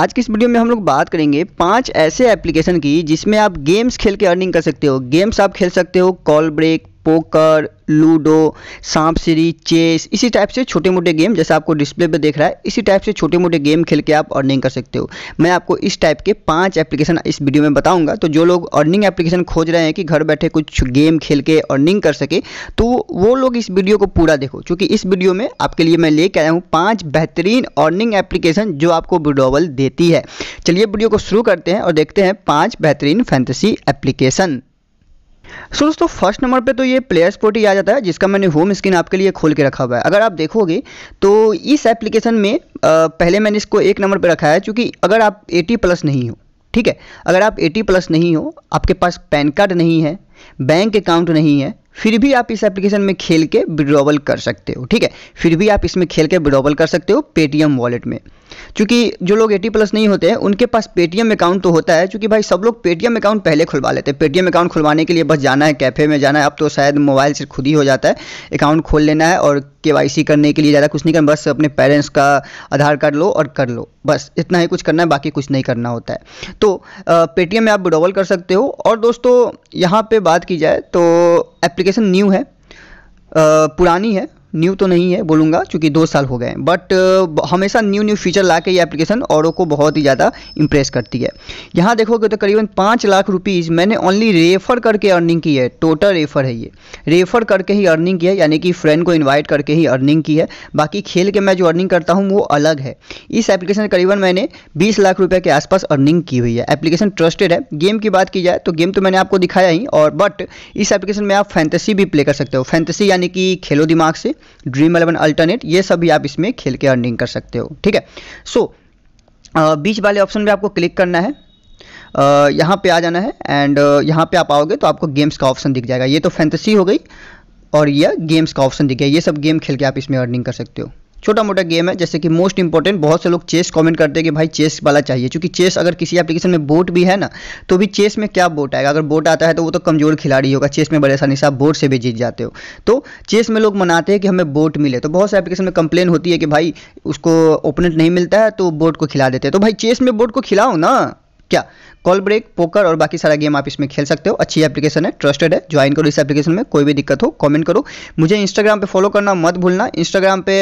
आज की इस वीडियो में हम लोग बात करेंगे पांच ऐसे एप्लीकेशन की जिसमें आप गेम्स खेल के अर्निंग कर सकते हो गेम्स आप खेल सकते हो कॉल ब्रेक पोकर लूडो सांप सीढ़ी चेस इसी टाइप से छोटे मोटे गेम जैसे आपको डिस्प्ले पे देख रहा है इसी टाइप से छोटे मोटे गेम खेल के आप अर्निंग कर सकते हो मैं आपको इस टाइप के पांच एप्लीकेशन इस वीडियो में बताऊंगा तो जो लोग अर्निंग एप्लीकेशन खोज रहे हैं कि घर बैठे कुछ गेम खेल के अर्निंग कर सके तो वो लोग इस वीडियो को पूरा देखो क्योंकि इस वीडियो में आपके लिए मैं लेके आया हूँ पाँच बेहतरीन अर्निंग एप्लीकेशन जो आपको विड्रॉवल देती है चलिए वीडियो को शुरू करते हैं और देखते हैं पाँच बेहतरीन फैंतसी एप्लीकेशन सो so, दोस्तों फर्स्ट नंबर पे तो ये प्लेयर्स ही आ जाता है जिसका मैंने होम स्क्रीन आपके लिए खोल के रखा हुआ है अगर आप देखोगे तो इस एप्लीकेशन में आ, पहले मैंने इसको एक नंबर पे रखा है क्योंकि अगर आप 80 प्लस नहीं हो ठीक है अगर आप 80 प्लस नहीं हो आपके पास पैन कार्ड नहीं है बैंक अकाउंट नहीं है फिर भी आप इस एप्लीकेशन में खेल के विड्रॉवल कर सकते हो ठीक है फिर भी आप इसमें खेल के विड्रॉवल कर सकते हो पेटीएम वॉलेट में क्योंकि जो लोग एटी प्लस नहीं होते हैं उनके पास पेटीएम अकाउंट तो होता है क्योंकि भाई सब लोग पेटीएम अकाउंट पहले खुलवा लेते हैं पेटीएम अकाउंट खुलवाने के लिए बस जाना है कैफ़े में जाना है अब तो शायद मोबाइल से खुद ही हो जाता है अकाउंट खोल लेना है और के करने के लिए ज़्यादा कुछ नहीं करना बस अपने पेरेंट्स का आधार कार्ड लो और कर लो बस इतना ही कुछ करना है बाकी कुछ नहीं करना होता है तो पेटीएम में आप डॉबल कर सकते हो और दोस्तों यहाँ पर बात की जाए तो एप्लीकेशन न्यू है पुरानी है न्यू तो नहीं है बोलूँगा चूँकि दो साल हो गए हैं बट हमेशा न्यू न्यू फीचर ला के ये एप्लीकेशन औरों को बहुत ही ज़्यादा इंप्रेस करती है यहाँ देखोगे तो करीबन पाँच लाख रुपीज़ मैंने ओनली रेफ़र करके अर्निंग की है टोटल रेफ़र है ये रेफ़र करके ही अर्निंग की है यानी कि फ्रेंड को इन्वाइट करके ही अर्निंग की है बाकी खेल के मैं जो अर्निंग करता हूँ वो अलग है इस एप्लीकेशन करीबन मैंने बीस लाख रुपये के आसपास अर्निंग की हुई है एप्लीकेशन ट्रस्टेड है गेम की बात की जाए तो गेम तो मैंने आपको दिखाया ही और बट इस एप्लीकेशन में आप फैंटेसी भी प्ले कर सकते हो फैंटेसी यानी कि खेलो दिमाग से ड्रीम एलेवन अल्टरनेट ये सभी आप इसमें खेल के अर्निंग कर सकते हो ठीक है सो बीच वाले ऑप्शन में आपको क्लिक करना है Uh, यहाँ पे आ जाना है एंड uh, यहाँ पे आप आओगे तो आपको गेम्स का ऑप्शन दिख जाएगा ये तो फैंतसी हो गई और यह गेम्स का ऑप्शन दिख गया ये सब गेम खेल के आप इसमें अर्निंग कर सकते हो छोटा मोटा गेम है जैसे कि मोस्ट इंपॉर्टेंट बहुत से लोग चेस कमेंट करते हैं कि भाई चेस वाला चाहिए क्योंकि चेस अगर किसी एप्लीकेशन में बोट भी है ना तो भी चेस में क्या बोट आएगा अगर बोट आता है तो वो तो कमजोर खिलाड़ी होगा चेस में बड़े आसानी से आप बोट से भी जीत जाते हो तो चेस में लोग मनाते हैं कि हमें बोट मिले तो बहुत से एप्लीकेशन में कंप्लेन होती है कि भाई उसको ओपोनेंट नहीं मिलता है तो बोट को खिला देते हैं तो भाई चेस में बोट को खिलाओ ना क्या कॉल ब्रेक पोकर और बाकी सारा गेम आप इसमें खेल सकते हो अच्छी एप्लीकेशन है ट्रस्टेड है ज्वाइन करो इस एप्लीकेशन में कोई भी दिक्कत हो कमेंट करो मुझे इंस्टाग्राम पे फॉलो करना मत भूलना इंस्टाग्राम पे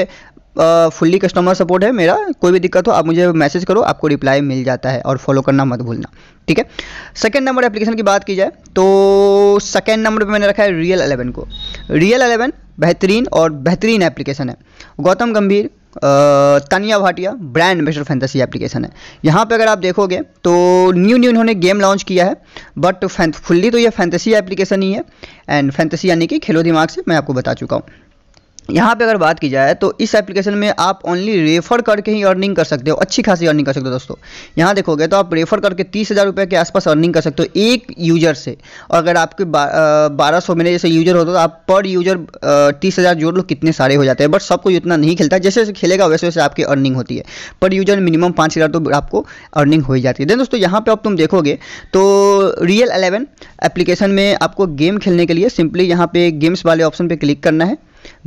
फुल्ली कस्टमर सपोर्ट है मेरा कोई भी दिक्कत हो आप मुझे मैसेज करो आपको रिप्लाई मिल जाता है और फॉलो करना मत भूलना ठीक है सेकेंड नंबर एप्लीकेशन की बात की जाए तो सेकेंड नंबर पे मैंने रखा है रियल एलेवन को रियल एलेवन बेहतरीन और बेहतरीन एप्लीकेशन है Gautam Gambhir Tania Bhatia brand ambassador fantasy application है यहाँ पे अगर आप देखोगे तो न्यू न्यू इन्होंने गेम लॉन्च किया है बट फुल्ली तो ये फैंटेसी एप्लीकेशन ही है एंड फैंटेसी यानी कि खेलो दिमाग से मैं आपको बता चुका हूँ यहाँ पे अगर बात की जाए तो इस एप्लीकेशन में आप ओनली रेफर करके ही अर्निंग कर सकते हो अच्छी खासी अर्निंग कर सकते हो दोस्तों यहाँ देखोगे तो आप रेफर करके तीस हज़ार रुपये के आसपास अर्निंग कर सकते हो एक यूजर से और अगर आपके बारह सौ मेरे जैसे यूजर होता तो आप पर यूजर तीस हज़ार जोड़ लो कितने सारे हो जाते हैं बट सबको इतना नहीं खेलता जैसे जैसे खेलेगा वैसे वैसे आपकी अर्निंग होती है पर यूजर मिनिमम पाँच हज़ार तो आपको अर्निंग हो ही जाती है देन दोस्तों यहाँ पर आप तुम देखोगे तो रियल अलेवन एप्लीकेशन में आपको गेम खेलने के लिए सिंपली यहाँ पे गेम्स वाले ऑप्शन पर क्लिक करना है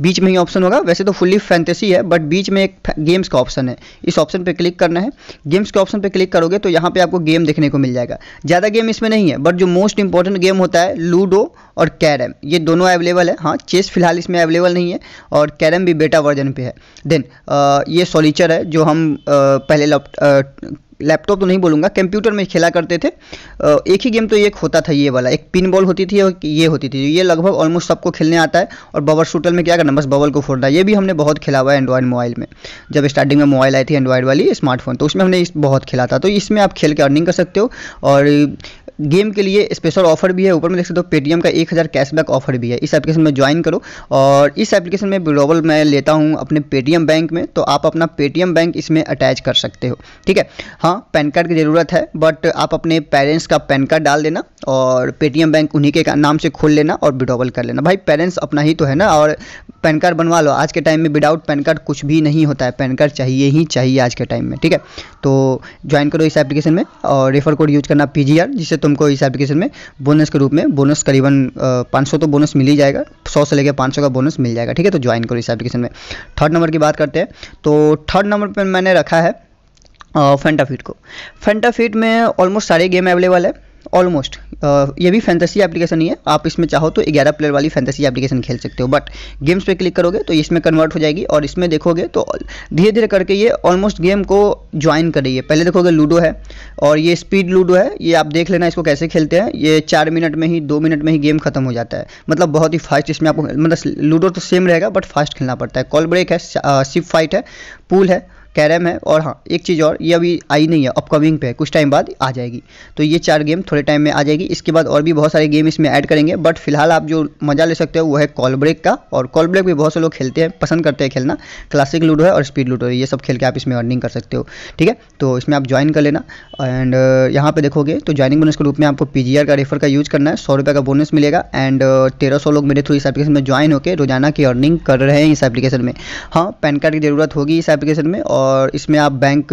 बीच में ही ऑप्शन होगा वैसे तो फुल्ली फैंतेसी है बट बीच में एक गेम्स का ऑप्शन है इस ऑप्शन पर क्लिक करना है गेम्स के ऑप्शन पर क्लिक करोगे तो यहाँ पर आपको गेम देखने को मिल जाएगा ज़्यादा गेम इसमें नहीं है बट जो मोस्ट इंपॉर्टेंट गेम होता है लूडो और कैरम ये दोनों अवेलेबल है हाँ चेस फिलहाल इसमें अवेलेबल नहीं है और कैरम भी बेटा वर्जन पे है देन आ, ये सोलिचर है जो हम आ, पहले लैपटॉप तो नहीं बोलूँगा कंप्यूटर में खेला करते थे एक ही गेम तो एक होता था ये वाला एक पिन बॉल होती थी और ये होती थी ये लगभग ऑलमोस्ट सबको खेलने आता है और बबल शूटर में क्या करना बस बबल को फोड़ना ये भी हमने बहुत खेला हुआ है एंड्रॉयड मोबाइल में जब स्टार्टिंग में मोबाइल आई थी एंड्रॉयड वाली स्मार्टफोन तो उसमें हमने बहुत खेला था तो इसमें आप खेल के अर्निंग कर सकते हो और गेम के लिए स्पेशल ऑफर भी है ऊपर में देख सकते हो पेटीएम का एक हज़ार कैशबैक ऑफर भी है इस एप्लीकेशन में ज्वाइन करो और इस एप्लीकेशन में विड्रॉवल मैं लेता हूँ अपने पेटीएम बैंक में तो आप अपना पेटीएम बैंक इसमें अटैच कर सकते हो ठीक है हाँ पैन कार्ड की ज़रूरत है बट आप अपने पेरेंट्स का पैन कार्ड डाल देना और पेटीएम बैंक उन्हीं के नाम से खोल लेना और विड्रॉवल कर लेना भाई पेरेंट्स अपना ही तो है ना और पैन कार्ड बनवा लो आज के टाइम में विदाउट पैन कार्ड कुछ भी नहीं होता है पैन कार्ड चाहिए ही चाहिए आज के टाइम में ठीक है तो ज्वाइन करो इस एप्लीकेशन में और रेफर कोड यूज करना पी जिससे तो तुमको इस एप्लीकेशन में बोनस के रूप में बोनस करीबन पाँच तो बोनस मिल ही जाएगा सौ से लेकर पाँच का बोनस मिल जाएगा ठीक है तो ज्वाइन करो इस एप्लीकेशन में थर्ड नंबर की बात करते हैं तो थर्ड नंबर पर मैंने रखा है फेंटाफिट को फेंटाफिट में ऑलमोस्ट सारे गेम अवेलेबल है ऑलमोस्ट uh, ये भी फैंटेसी एप्लीकेशन ही है आप इसमें चाहो तो 11 प्लेयर वाली फैंटेसी एप्लीकेशन खेल सकते हो बट गेम्स पे क्लिक करोगे तो इसमें कन्वर्ट हो जाएगी और इसमें देखोगे तो धीरे धीरे करके ये ऑलमोस्ट गेम को ज्वाइन कर रही है पहले देखोगे लूडो है और ये स्पीड लूडो है ये आप देख लेना इसको कैसे खेलते हैं ये चार मिनट में ही दो मिनट में ही गेम खत्म हो जाता है मतलब बहुत ही फास्ट इसमें आपको मतलब लूडो तो सेम रहेगा बट फास्ट खेलना पड़ता है कॉल ब्रेक है शिप फाइट uh, है पूल है कैरम है और हाँ एक चीज़ और ये अभी आई नहीं है अपकमिंग पे कुछ टाइम बाद आ जाएगी तो ये चार गेम थोड़े टाइम में आ जाएगी इसके बाद और भी बहुत सारे गेम इसमें ऐड करेंगे बट फिलहाल आप जो मज़ा ले सकते हो वो है कॉल ब्रेक का और कॉल ब्रेक भी बहुत से लोग खेलते हैं पसंद करते हैं खेलना क्लासिक लूडो है और स्पीड लूडो है ये सब खेल के आप इसमें अर्निंग कर सकते हो ठीक है तो इसमें आप ज्वाइन कर लेना एंड यहाँ पर देखोगे तो ज्वाइनिंग बोनस के रूप में आपको पी का रेफर का यूज़ करना है सौ का बोनस मिलेगा एंड तेरह लोग मेरे थ्रू इस एप्लीकेशन में ज्वाइन होकर रोजाना की अर्निंग कर रहे हैं इस एप्लीकेशन में हाँ पैन कार्ड की ज़रूरत होगी इस एप्लीकेशन में और और इसमें आप बैंक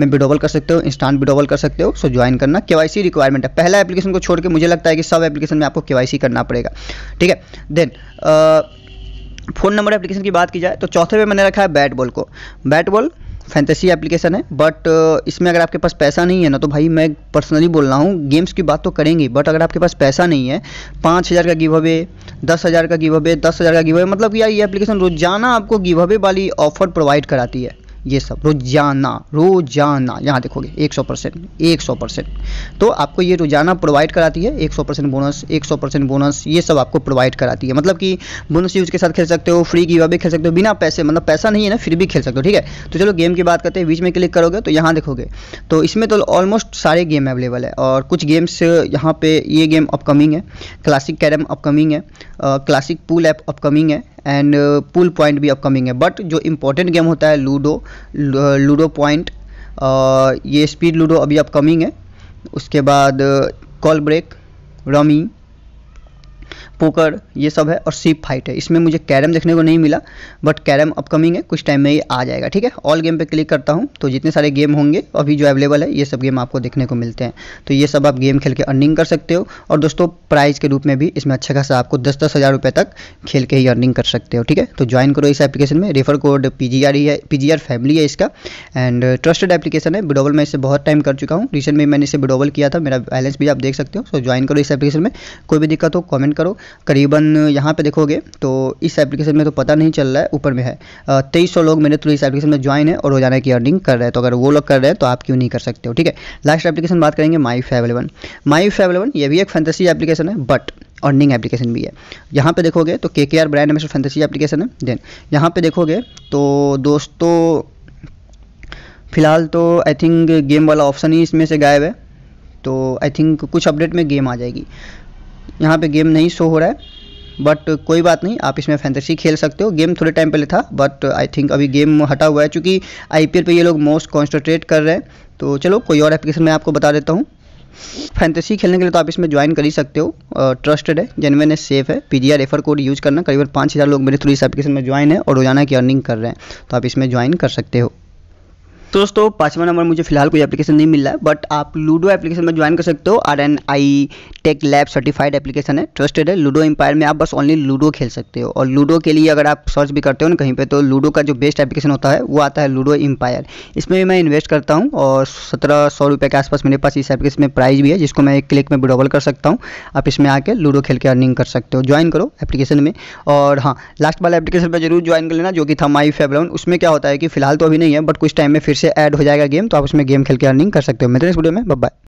में विड्रोवल कर सकते हो इंस्टांट विड्रोवल कर सकते हो सो ज्वाइन करना के रिक्वायरमेंट है पहला एप्लीकेशन को छोड़ के मुझे लगता है कि सब एप्लीकेशन में आपको के करना पड़ेगा ठीक है देन फ़ोन नंबर एप्लीकेशन की बात की जाए तो चौथे पे मैंने रखा है बैट बॉल को बैट बॉल फैंटेसी एप्लीकेशन है बट इसमें अगर आपके पास पैसा नहीं है ना तो भाई मैं पर्सनली बोल रहा हूँ गेम्स की बात तो करेंगे बट अगर आपके पास पैसा नहीं है पाँच हज़ार का गिव अवे दस हज़ार का गिव अवे दस हज़ार का गिव अवे मतलब कि यार ये एप्लीकेशन रोजाना आपको गिव अवे वाली ऑफर प्रोवाइड कराती है ये सब रोजाना रोजाना यहाँ देखोगे 100 परसेंट एक परसेंट तो आपको ये रोजाना प्रोवाइड कराती है 100 परसेंट बोनस 100 परसेंट बोनस ये सब आपको प्रोवाइड कराती है मतलब कि बोनस यूज के साथ खेल सकते हो फ्री की भी खेल सकते हो बिना पैसे मतलब पैसा नहीं है ना फिर भी खेल सकते हो ठीक है तो चलो गेम की बात करते हैं बीच में क्लिक करोगे तो यहाँ देखोगे तो इसमें तो ऑलमोस्ट सारे गेम अवेलेबल है और कुछ गेम्स यहाँ पे ये गेम अपकमिंग है क्लासिक कैरम अपकमिंग है क्लासिक पूल ऐप अपकमिंग है एंड पुल पॉइंट भी अपकमिंग है बट जो इम्पोर्टेंट गेम होता है लूडो लूडो पॉइंट ये स्पीड लूडो अभी अपकमिंग है उसके बाद कॉल ब्रेक रमी पोकर ये सब है और सीप फाइट है इसमें मुझे कैरम देखने को नहीं मिला बट कैरम अपकमिंग है कुछ टाइम में ये आ जाएगा ठीक है ऑल गेम पे क्लिक करता हूँ तो जितने सारे गेम होंगे अभी जो अवेलेबल है ये सब गेम आपको देखने को मिलते हैं तो ये सब आप गेम खेल के अर्निंग कर सकते हो और दोस्तों प्राइज के रूप में भी इसमें अच्छा खासा आपको दस दस हज़ार रुपये तक खेल के ही अर्निंग कर सकते हो ठीक है तो ज्वाइन करो इस एप्लीकेशन में refer code P G R ही है पी जी आर फैमिली है इसका एंड ट्रस्टेड एप्लीकेशन है बिडोबल मैं इसे बहुत टाइम कर चुका हूँ रिसेंट में मैंने इसे बिडोबल किया था मेरा बैलेंस भी आप देख सकते हो सो ज्वाइन करो इस एप्लीकेशन में कोई भी दिक्कत हो कॉमेंट करो करीबन यहाँ पे देखोगे तो इस एप्लीकेशन में तो पता नहीं चल रहा है ऊपर में है तेईस सौ लोग मेरे थ्रू इस एप्लीकेशन में ज्वाइन है और रोजाना की अर्निंग कर रहे हैं तो अगर वो लोग कर रहे हैं तो आप क्यों नहीं कर सकते हो ठीक है लास्ट एप्लीकेशन बात करेंगे माई एलेवन माई एलेवन ये भी एक फैंतसी एप्लीकेशन है बट अर्निंग एप्लीकेशन भी है यहाँ पे देखोगे तो K K R brand ambassador fantasy application है देन यहाँ पे देखोगे तो दोस्तों फिलहाल तो आई थिंक गेम वाला ऑप्शन ही इसमें से गायब है तो आई थिंक कुछ अपडेट में गेम आ जाएगी यहाँ पे गेम नहीं शो हो रहा है बट कोई बात नहीं आप इसमें फैंटेसी खेल सकते हो गेम थोड़े टाइम पहले था बट आई थिंक अभी गेम हटा हुआ है चूँकि आई पे ये लोग मोस्ट कॉन्सनट्रेट कर रहे हैं तो चलो कोई और एप्लीकेशन मैं आपको बता देता हूँ फैंटेसी खेलने के लिए तो आप इसमें ज्वाइन कर ही सकते हो ट्रस्टेड है जेनवन है सेफ है पी रेफर कोड यूज़ करना करीबन पाँच हज़ार लोग मेरे थ्रू इस एप्लीकेशन में ज्वाइन है और रोजाना की अर्निंग कर रहे हैं तो आप इसमें ज्वाइन कर सकते हो तो दोस्तों पाँचवा नंबर मुझे फिलहाल कोई एप्लीकेशन नहीं मिल रहा है बट आप लूडो एप्लीकेशन में ज्वाइन कर सकते हो R N I tech lab certified application है ट्रस्टेड है लूडो एम्पायर में आप बस ओनली लूडो खेल सकते हो और लूडो के लिए अगर आप सर्च भी करते हो ना कहीं पर तो लूडो का जो बेस्ट एप्लीकेशन होता है वो आता है लूडो एम्पायर इसमें भी मैं इन्वेस्ट करता हूँ और सत्रह सौ रुपये के आसपास मेरे पास इस एप्लीकेशन में प्राइस भी है जिसको मैं एक क्लिक में विड्रॉवल कर सकता हूँ आप इसमें आकर लूडो खेल के अर्निंग कर सकते हो ज्वाइन करो एप्लीकेशन में और हाँ लास्ट वाला एप्लीकेशन पर जरूर ज्वाइन कर लेना जो कि था माई फेवरेट उसमें क्या होता है कि फिलहाल तो अभी नहीं है बट कुछ टाइम में फिर से ऐड हो जाएगा गेम तो आप उसमें गेम खेल के अर्निंग कर सकते हो मित्र इस वीडियो में बाय